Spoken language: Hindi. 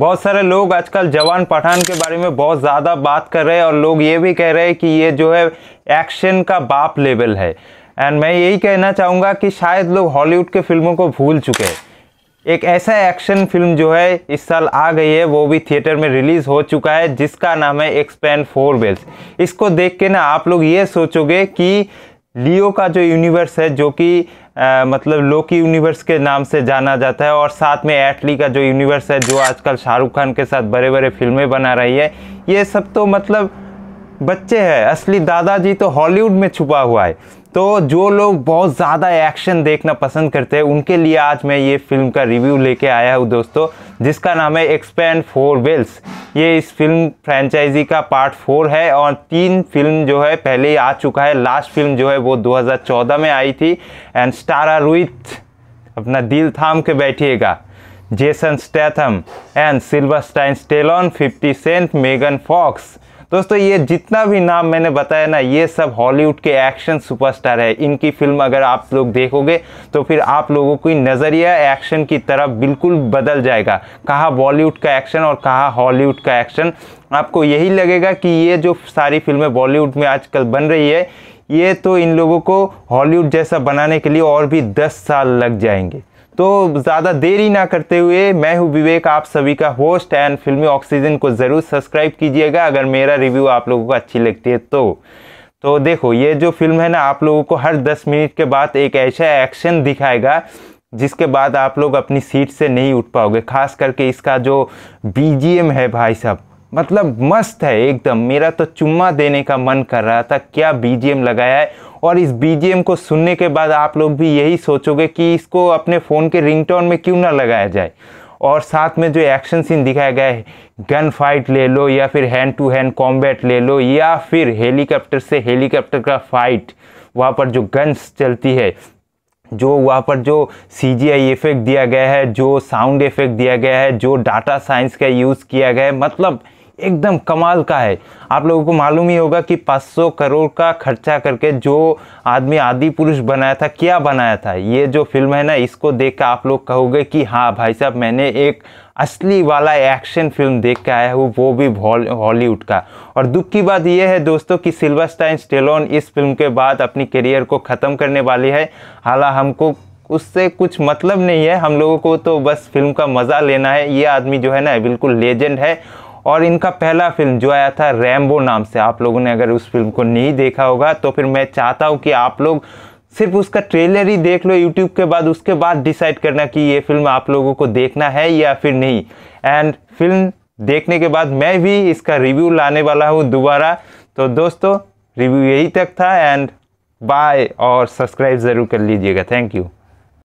बहुत सारे लोग आजकल जवान पठान के बारे में बहुत ज़्यादा बात कर रहे हैं और लोग ये भी कह रहे हैं कि ये जो है एक्शन का बाप लेवल है एंड मैं यही कहना चाहूँगा कि शायद लोग हॉलीवुड के फिल्मों को भूल चुके हैं एक ऐसा एक्शन फिल्म जो है इस साल आ गई है वो भी थिएटर में रिलीज़ हो चुका है जिसका नाम है एक्सपैन फोर बेल्स इसको देख के ना आप लोग ये सोचोगे कि लियो का जो यूनिवर्स है जो कि मतलब लोकी यूनिवर्स के नाम से जाना जाता है और साथ में एटली का जो यूनिवर्स है जो आजकल शाहरुख खान के साथ बड़े बड़े फिल्में बना रही है ये सब तो मतलब बच्चे हैं असली दादाजी तो हॉलीवुड में छुपा हुआ है तो जो लोग बहुत ज़्यादा एक्शन देखना पसंद करते हैं उनके लिए आज मैं ये फिल्म का रिव्यू लेके आया हूँ दोस्तों जिसका नाम है एक्सपेंड फोर वेल्स ये इस फिल्म फ्रेंचाइजी का पार्ट फोर है और तीन फिल्म जो है पहले ही आ चुका है लास्ट फिल्म जो है वो 2014 में आई थी एंड स्टारा रुइथ अपना दिल थाम के बैठिएगा Jason Statham and Sylvester Stallone fifty cent Megan Fox दोस्तों ये जितना भी नाम मैंने बताया ना ये सब हॉलीवुड के एक्शन सुपरस्टार है इनकी फिल्म अगर आप लोग देखोगे तो फिर आप लोगों की नज़रिया एक्शन की तरफ बिल्कुल बदल जाएगा कहाँ बॉलीवुड का एक्शन और कहाँ हॉलीवुड का एक्शन आपको यही लगेगा कि ये जो सारी फिल्में बॉलीवुड में आजकल बन रही है ये तो इन लोगों को हॉलीवुड जैसा बनाने के लिए और भी दस साल लग जाएंगे तो ज़्यादा देरी ना करते हुए मैं हूँ विवेक आप सभी का होस्ट एंड फिल्मी ऑक्सीजन को ज़रूर सब्सक्राइब कीजिएगा अगर मेरा रिव्यू आप लोगों को अच्छी लगती है तो तो देखो ये जो फिल्म है ना आप लोगों को हर 10 मिनट के बाद एक ऐसा एक्शन दिखाएगा जिसके बाद आप लोग अपनी सीट से नहीं उठ पाओगे खास करके इसका जो बीजीएम है भाई साहब मतलब मस्त है एकदम मेरा तो चुम्मा देने का मन कर रहा था क्या बीजीएम लगाया है और इस बीजीएम को सुनने के बाद आप लोग भी यही सोचोगे कि इसको अपने फ़ोन के रिंगटोन में क्यों ना लगाया जाए और साथ में जो एक्शन सीन दिखाया गया है गन फाइट ले लो या फिर हैंड टू हैंड कॉम्बैट ले लो या फिर हेलीकॉप्टर से हेलीकॉप्टर का फाइट वहाँ पर जो गन्स चलती है जो वहाँ पर जो सी जी आई इफ़ेक्ट दिया गया है जो साउंड इफ़ेक्ट दिया गया है जो डाटा साइंस का यूज़ किया गया है मतलब एकदम कमाल का है आप लोगों को मालूम ही होगा कि 500 करोड़ का खर्चा करके जो आदमी आदि पुरुष बनाया था क्या बनाया था ये जो फिल्म है ना इसको देख कर आप लोग कहोगे कि हाँ भाई साहब मैंने एक असली वाला एक्शन फिल्म देख के आया हूँ वो भी हॉलीवुड का और दुख की बात यह है दोस्तों कि सिल्वरस्टाइन स्टेलोन इस फिल्म के बाद अपनी करियर को ख़त्म करने वाली है हालाँ हमको उससे कुछ मतलब नहीं है हम लोगों को तो बस फिल्म का मज़ा लेना है ये आदमी जो है ना बिल्कुल लेजेंड है और इनका पहला फिल्म जो आया था रैम्बो नाम से आप लोगों ने अगर उस फिल्म को नहीं देखा होगा तो फिर मैं चाहता हूँ कि आप लोग सिर्फ उसका ट्रेलर ही देख लो यूट्यूब के बाद उसके बाद डिसाइड करना कि ये फिल्म आप लोगों को देखना है या फिर नहीं एंड फिल्म देखने के बाद मैं भी इसका रिव्यू लाने वाला हूँ दोबारा तो दोस्तों रिव्यू यही तक था एंड बाय और सब्सक्राइब ज़रूर कर लीजिएगा थैंक यू